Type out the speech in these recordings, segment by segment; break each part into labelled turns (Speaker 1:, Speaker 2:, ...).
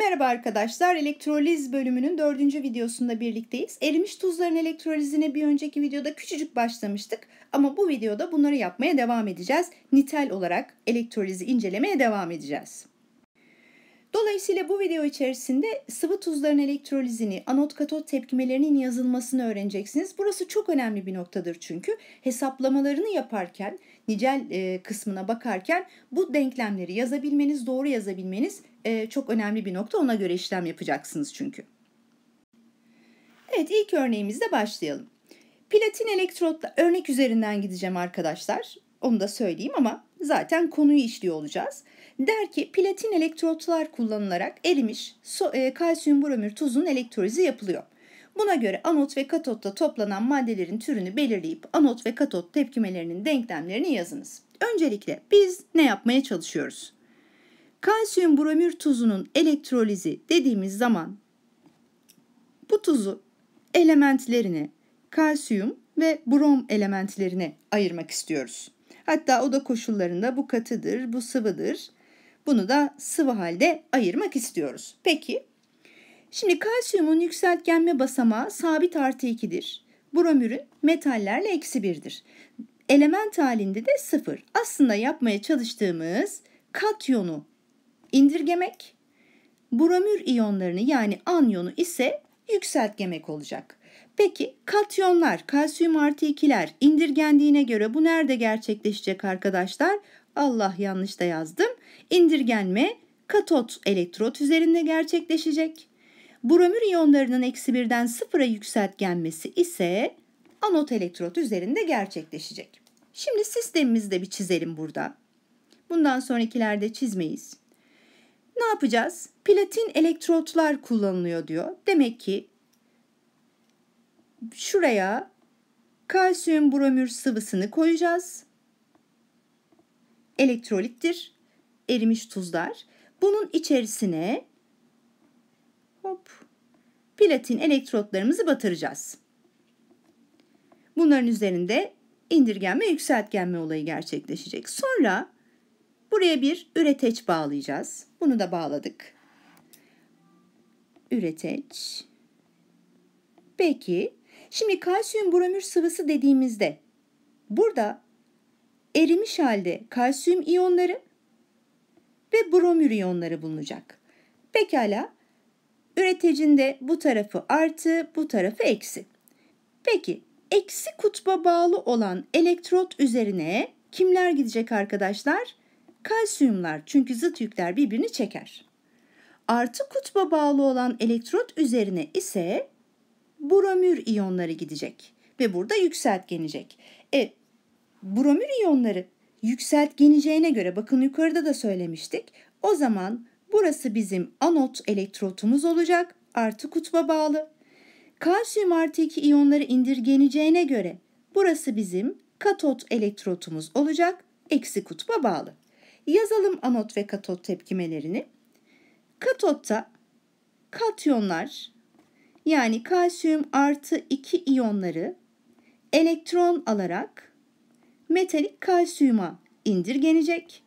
Speaker 1: Merhaba arkadaşlar, elektroliz bölümünün dördüncü videosunda birlikteyiz. Erimiş tuzların elektrolizine bir önceki videoda küçücük başlamıştık ama bu videoda bunları yapmaya devam edeceğiz. Nitel olarak elektrolizi incelemeye devam edeceğiz. Dolayısıyla bu video içerisinde sıvı tuzların elektrolizini, anot katot tepkimelerinin yazılmasını öğreneceksiniz. Burası çok önemli bir noktadır çünkü hesaplamalarını yaparken, nicel e, kısmına bakarken bu denklemleri yazabilmeniz, doğru yazabilmeniz e, çok önemli bir nokta. Ona göre işlem yapacaksınız çünkü. Evet ilk örneğimizle başlayalım. Platin elektrotla örnek üzerinden gideceğim arkadaşlar. Onu da söyleyeyim ama zaten konuyu işliyor olacağız. Der ki platin elektrotlar kullanılarak erimiş so, e, kalsiyum bromür tuzun elektrolizi yapılıyor. Buna göre anot ve katotta toplanan maddelerin türünü belirleyip anot ve katot tepkimelerinin denklemlerini yazınız. Öncelikle biz ne yapmaya çalışıyoruz? Kalsiyum bromür tuzunun elektrolizi dediğimiz zaman bu tuzu elementlerine kalsiyum ve brom elementlerine ayırmak istiyoruz. Hatta oda koşullarında bu katıdır, bu sıvıdır. Bunu da sıvı halde ayırmak istiyoruz. Peki, şimdi kalsiyumun yükseltgenme basamağı sabit artı 2'dir. Bromürün metallerle eksi 1'dir. Element halinde de 0. Aslında yapmaya çalıştığımız katyonu indirgemek, bromür iyonlarını yani anyonu ise yükseltgemek olacak. Peki katyonlar, kalsiyum artı ikiler indirgendiğine göre bu nerede gerçekleşecek arkadaşlar? Allah yanlış da yazdım. İndirgenme katot elektrot üzerinde gerçekleşecek. Bromür iyonlarının eksi birden sıfıra yükseltgenmesi ise anot elektrot üzerinde gerçekleşecek. Şimdi sistemimizi de bir çizelim burada. Bundan sonrakilerde çizmeyiz. Ne yapacağız? Platin elektrotlar kullanılıyor diyor. Demek ki şuraya kalsiyum bromür sıvısını koyacağız. Elektrolittir. Erimiş tuzlar. Bunun içerisine hop platin elektrotlarımızı batıracağız. Bunların üzerinde indirgenme, yükseltgenme olayı gerçekleşecek. Sonra Buraya bir üreteç bağlayacağız. Bunu da bağladık. Üreteç. Peki, şimdi kalsiyum bromür sıvısı dediğimizde burada erimiş halde kalsiyum iyonları ve bromür iyonları bulunacak. Pekala, üreticinde bu tarafı artı, bu tarafı eksi. Peki, eksi kutba bağlı olan elektrot üzerine kimler gidecek arkadaşlar? kalsiyumlar çünkü zıt yükler birbirini çeker. Artı kutba bağlı olan elektrot üzerine ise bromür iyonları gidecek ve burada yükseltgenecek. E, bromür iyonları yükseltgeneceğine göre bakın yukarıda da söylemiştik. O zaman burası bizim anot elektrotumuz olacak artı kutba bağlı. Kalsiyum artı 2 iyonları indirgeneceğine göre burası bizim katot elektrotumuz olacak eksi kutba bağlı. Yazalım anot ve katot tepkimelerini. Katotta katyonlar yani kalsiyum artı 2 iyonları elektron alarak metalik kalsiyuma indirgenecek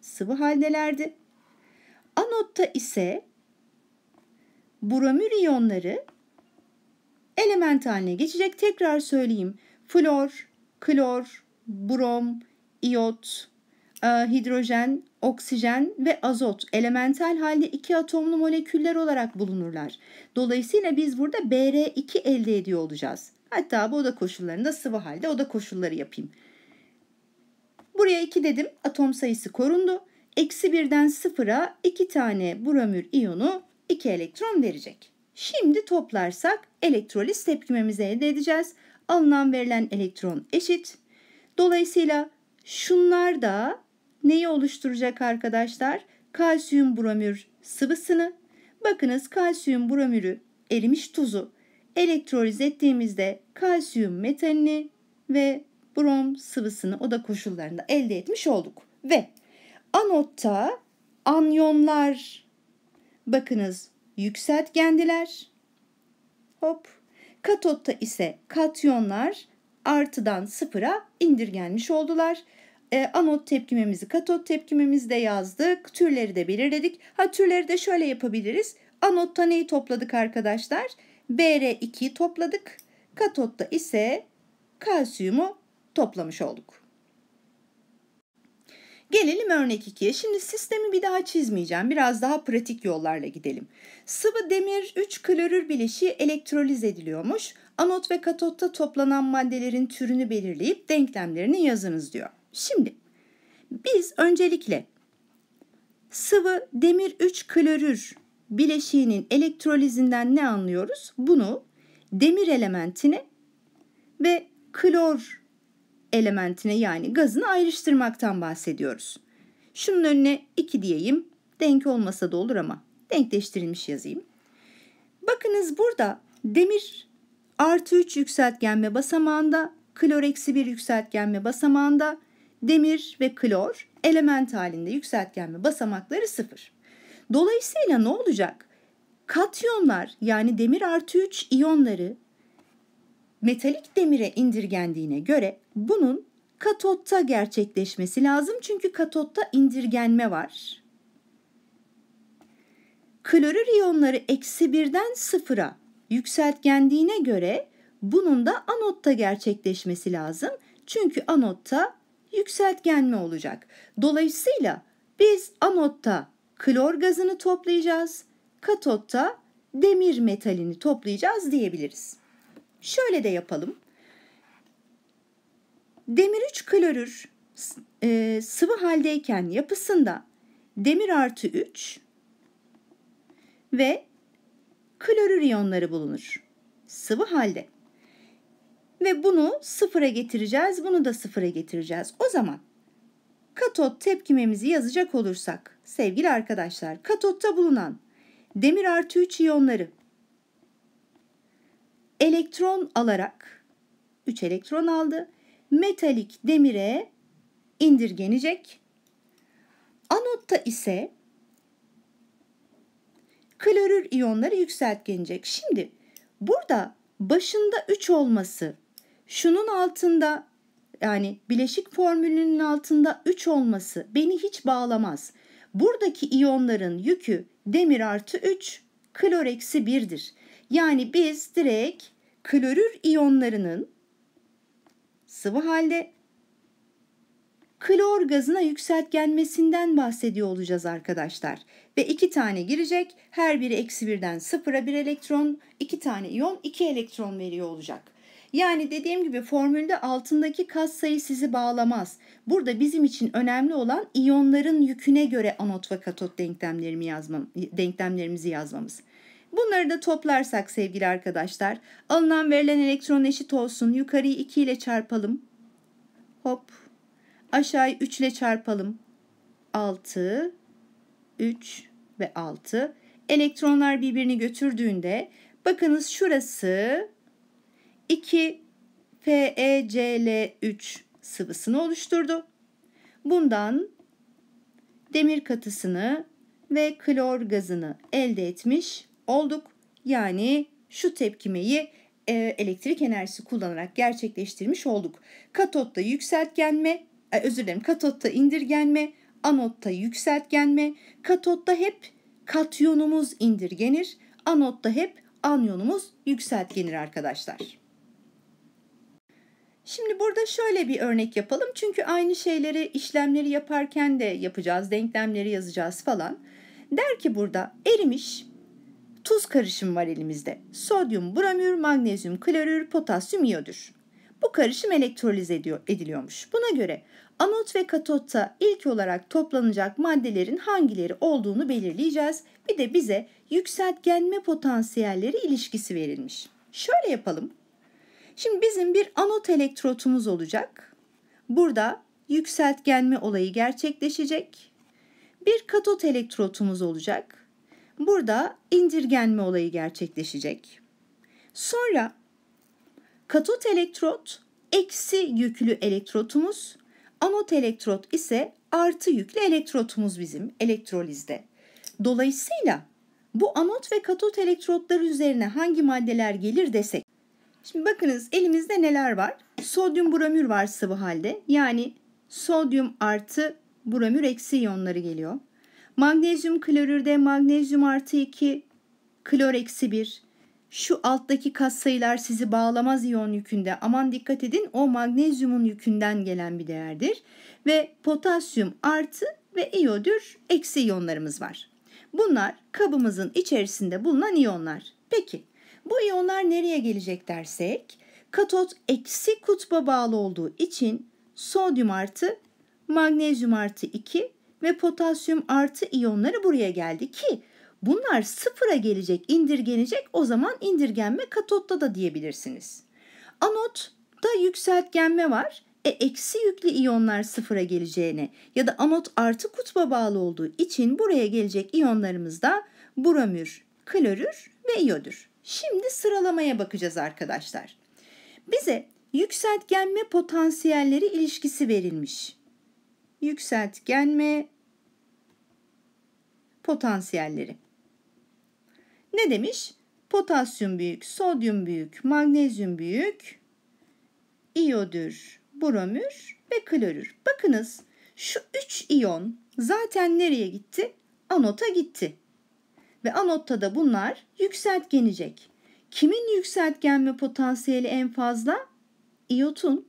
Speaker 1: sıvı haldelerdi. Anotta ise bromür iyonları element haline geçecek. Tekrar söyleyeyim. Flor, klor, brom, iot, e, hidrojen, oksijen ve azot elemental halde iki atomlu moleküller olarak bulunurlar. Dolayısıyla biz burada Br2 elde ediyor olacağız. Hatta bu oda koşullarında sıvı halde oda koşulları yapayım. Buraya 2 dedim. Atom sayısı korundu. Eksi 1'den 0'a 2 tane bromür iyonu 2 elektron verecek. Şimdi toplarsak elektroliz tepkimemizi elde edeceğiz. Alınan verilen elektron eşit. Dolayısıyla şunlar da neyi oluşturacak arkadaşlar? Kalsiyum bromür sıvısını. Bakınız kalsiyum bromürü erimiş tuzu elektroliz ettiğimizde kalsiyum metalini ve brom sıvısını oda koşullarında elde etmiş olduk. Ve anotta anyonlar bakınız yükseltgendiler. Hop. Katotta ise katyonlar artıdan sıfıra indirgenmiş oldular. E, anot tepkimemizi, katot tepkimemizi de yazdık. Türleri de belirledik. Ha türleri de şöyle yapabiliriz. Anotta neyi topladık arkadaşlar? Br2 topladık. Katotta ise kalsiyumu toplamış olduk. Gelelim örnek 2'ye. Şimdi sistemi bir daha çizmeyeceğim. Biraz daha pratik yollarla gidelim. Sıvı demir 3 klorür bileşiği elektroliz ediliyormuş. Anot ve katotta toplanan maddelerin türünü belirleyip denklemlerini yazınız diyor. Şimdi biz öncelikle sıvı demir 3 klorür bileşiğinin elektrolizinden ne anlıyoruz? Bunu demir elementine ve klor elementine yani gazını ayrıştırmaktan bahsediyoruz. Şunun önüne 2 diyeyim. Denk olmasa da olur ama denkleştirilmiş yazayım. Bakınız burada demir artı 3 yükseltgenme basamağında, klor eksi 1 yükseltgenme basamağında, demir ve klor element halinde yükseltgenme basamakları sıfır. Dolayısıyla ne olacak? Katyonlar yani demir artı 3 iyonları metalik demire indirgendiğine göre bunun katotta gerçekleşmesi lazım. Çünkü katotta indirgenme var. Klorür iyonları eksi birden sıfıra yükseltgendiğine göre bunun da anotta gerçekleşmesi lazım. Çünkü anotta yükseltgenme olacak. Dolayısıyla biz anotta klor gazını toplayacağız, katotta demir metalini toplayacağız diyebiliriz. Şöyle de yapalım. Demir 3 klorür e, sıvı haldeyken yapısında demir artı 3 ve klorür iyonları bulunur. Sıvı halde. Ve bunu sıfıra getireceğiz. Bunu da sıfıra getireceğiz. O zaman katot tepkimemizi yazacak olursak sevgili arkadaşlar katotta bulunan demir artı 3 iyonları elektron alarak 3 elektron aldı. Metalik demire indirgenecek. Anotta ise klorür iyonları yükseltgenecek. Şimdi burada başında 3 olması Şunun altında yani bileşik formülünün altında 3 olması beni hiç bağlamaz. Buradaki iyonların yükü demir artı 3, klor eksi 1'dir. Yani biz direkt klorür iyonlarının sıvı halde klor gazına yükseltgenmesinden bahsediyor olacağız arkadaşlar. Ve iki tane girecek. Her biri eksi birden sıfıra bir elektron, iki tane iyon iki elektron veriyor olacak. Yani dediğim gibi formülde altındaki kas sayı sizi bağlamaz. Burada bizim için önemli olan iyonların yüküne göre anot ve katot denklemlerimi yazmam, denklemlerimizi yazmamız. Bunları da toplarsak sevgili arkadaşlar alınan verilen elektron eşit olsun. Yukarıyı 2 ile çarpalım. Hop. Aşağıyı 3 ile çarpalım. 6, 3 ve 6. Elektronlar birbirini götürdüğünde bakınız şurası 2 FeCl3 sıvısını oluşturdu. Bundan demir katısını ve klor gazını elde etmiş olduk. Yani şu tepkimeyi e, elektrik enerjisi kullanarak gerçekleştirmiş olduk. Katotta yükseltgenme, e, özür dilerim katotta indirgenme, anotta yükseltgenme, katotta hep katyonumuz indirgenir, anotta hep anyonumuz yükseltgenir arkadaşlar. Şimdi burada şöyle bir örnek yapalım. Çünkü aynı şeyleri işlemleri yaparken de yapacağız. Denklemleri yazacağız falan. Der ki burada erimiş tuz karışım var elimizde. Sodyum, bromür, magnezyum, klorür, potasyum, iyodür. Bu karışım elektroliz ediyor, ediliyormuş. Buna göre anot ve katotta ilk olarak toplanacak maddelerin hangileri olduğunu belirleyeceğiz. Bir de bize yükseltgenme potansiyelleri ilişkisi verilmiş. Şöyle yapalım. Şimdi bizim bir anot elektrotumuz olacak. Burada yükseltgenme olayı gerçekleşecek. Bir katot elektrotumuz olacak. Burada indirgenme olayı gerçekleşecek. Sonra katot elektrot eksi yüklü elektrotumuz, anot elektrot ise artı yüklü elektrotumuz bizim elektrolizde. Dolayısıyla bu anot ve katot elektrotları üzerine hangi maddeler gelir desek Şimdi bakınız elimizde neler var? Sodyum bromür var sıvı halde. Yani sodyum artı bromür eksi iyonları geliyor. Magnezyum klorürde magnezyum artı 2, klor eksi 1. Şu alttaki kas sayılar sizi bağlamaz iyon yükünde. Aman dikkat edin o magnezyumun yükünden gelen bir değerdir. Ve potasyum artı ve iyodür eksi iyonlarımız var. Bunlar kabımızın içerisinde bulunan iyonlar. Peki bu iyonlar nereye gelecek dersek katot eksi kutba bağlı olduğu için sodyum artı magnezyum artı 2 ve potasyum artı iyonları buraya geldi ki bunlar sıfıra gelecek indirgenecek o zaman indirgenme katotta da diyebilirsiniz. Anotta yükseltgenme var e, eksi yüklü iyonlar sıfıra geleceğine ya da anot artı kutba bağlı olduğu için buraya gelecek iyonlarımız da bromür, klorür ve iyodür. Şimdi sıralamaya bakacağız arkadaşlar. Bize yükseltgenme potansiyelleri ilişkisi verilmiş. Yükseltgenme potansiyelleri. Ne demiş? Potasyum büyük, sodyum büyük, magnezyum büyük, iyodür, bromür ve klorür. Bakınız şu 3 iyon zaten nereye gitti? Anota gitti ve anotta da bunlar yükseltgenecek. Kimin yükseltgenme potansiyeli en fazla? İyotun,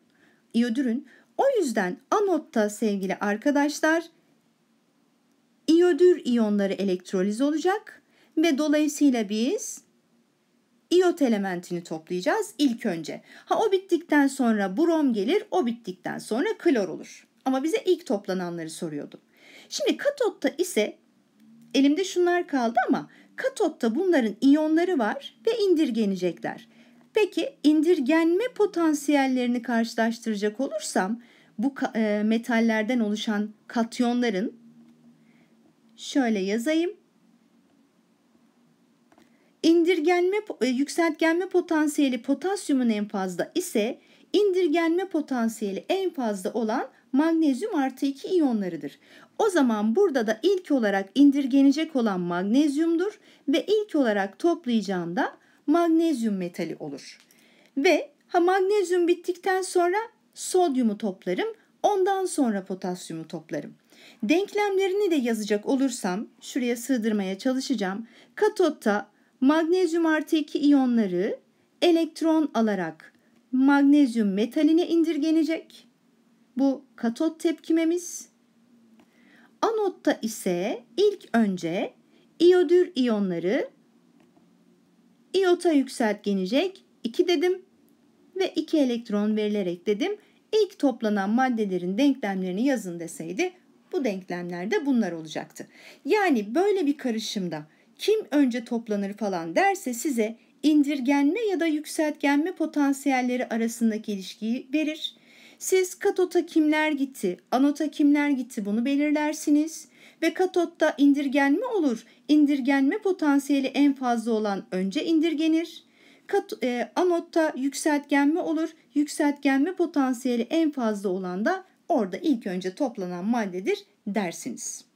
Speaker 1: iyodürün. O yüzden anotta sevgili arkadaşlar iyodür iyonları elektroliz olacak ve dolayısıyla biz iyot elementini toplayacağız ilk önce. Ha o bittikten sonra brom gelir, o bittikten sonra klor olur. Ama bize ilk toplananları soruyordu. Şimdi katotta ise elimde şunlar kaldı ama katotta bunların iyonları var ve indirgenecekler. Peki indirgenme potansiyellerini karşılaştıracak olursam bu e, metallerden oluşan katyonların şöyle yazayım. İndirgenme e, yükseltgenme potansiyeli potasyumun en fazla ise indirgenme potansiyeli en fazla olan magnezyum artı 2 iyonlarıdır. O zaman burada da ilk olarak indirgenecek olan magnezyumdur ve ilk olarak toplayacağım da magnezyum metali olur. Ve ha magnezyum bittikten sonra sodyumu toplarım, ondan sonra potasyumu toplarım. Denklemlerini de yazacak olursam şuraya sığdırmaya çalışacağım. Katotta magnezyum artı 2 iyonları elektron alarak magnezyum metaline indirgenecek bu katot tepkimemiz. Anotta ise ilk önce iyodür iyonları iyota yükseltgenecek 2 dedim ve 2 elektron verilerek dedim. ilk toplanan maddelerin denklemlerini yazın deseydi bu denklemlerde bunlar olacaktı. Yani böyle bir karışımda kim önce toplanır falan derse size indirgenme ya da yükseltgenme potansiyelleri arasındaki ilişkiyi verir. Siz katota kimler gitti, anota kimler gitti bunu belirlersiniz ve katotta indirgenme olur. İndirgenme potansiyeli en fazla olan önce indirgenir. Kat, e, anotta yükseltgenme olur. Yükseltgenme potansiyeli en fazla olan da orada ilk önce toplanan maddedir dersiniz.